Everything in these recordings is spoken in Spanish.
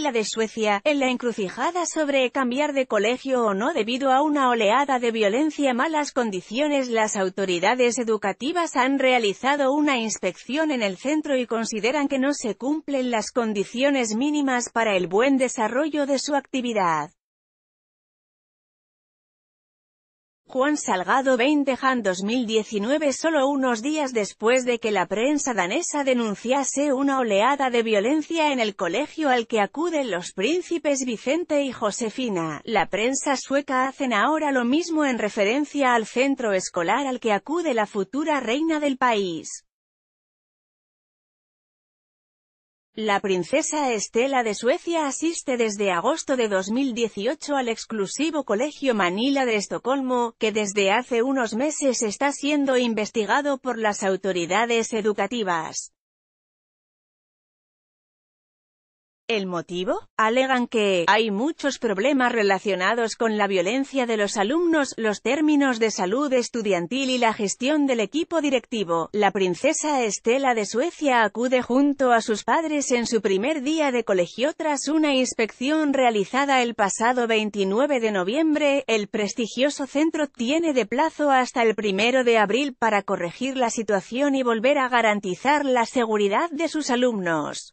la de Suecia, en la encrucijada sobre cambiar de colegio o no debido a una oleada de violencia malas condiciones las autoridades educativas han realizado una inspección en el centro y consideran que no se cumplen las condiciones mínimas para el buen desarrollo de su actividad. Juan Salgado 20 han 2019 solo unos días después de que la prensa danesa denunciase una oleada de violencia en el colegio al que acuden los príncipes Vicente y Josefina, la prensa sueca hacen ahora lo mismo en referencia al centro escolar al que acude la futura reina del país. La princesa Estela de Suecia asiste desde agosto de 2018 al exclusivo Colegio Manila de Estocolmo, que desde hace unos meses está siendo investigado por las autoridades educativas. ¿El motivo? Alegan que hay muchos problemas relacionados con la violencia de los alumnos, los términos de salud estudiantil y la gestión del equipo directivo. La princesa Estela de Suecia acude junto a sus padres en su primer día de colegio tras una inspección realizada el pasado 29 de noviembre. El prestigioso centro tiene de plazo hasta el primero de abril para corregir la situación y volver a garantizar la seguridad de sus alumnos.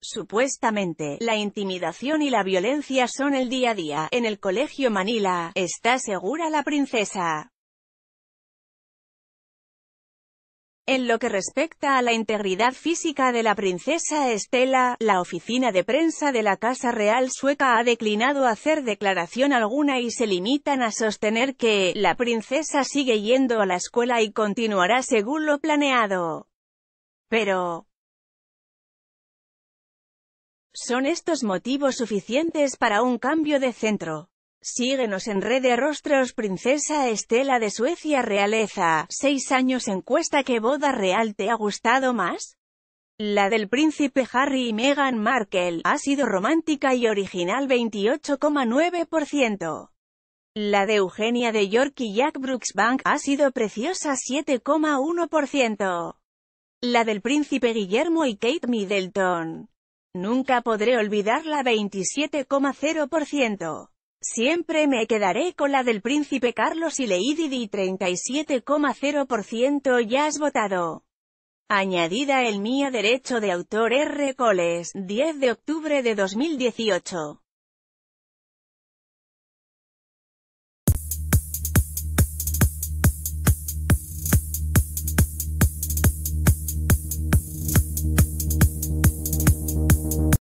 Supuestamente, la intimidación y la violencia son el día a día, en el colegio Manila, está segura la princesa. En lo que respecta a la integridad física de la princesa Estela, la oficina de prensa de la Casa Real sueca ha declinado hacer declaración alguna y se limitan a sostener que, la princesa sigue yendo a la escuela y continuará según lo planeado. Pero, ¿Son estos motivos suficientes para un cambio de centro? Síguenos en Red de Rostros Princesa Estela de Suecia Realeza. 6 años encuesta ¿Qué boda real te ha gustado más? La del príncipe Harry y Meghan Markle ha sido romántica y original 28,9%. La de Eugenia de York y Jack Brooksbank ha sido preciosa 7,1%. La del príncipe Guillermo y Kate Middleton Nunca podré olvidar la 27,0%. Siempre me quedaré con la del príncipe Carlos y Lady 37,0% ya has votado. Añadida el mía derecho de autor R. Coles, 10 de octubre de 2018.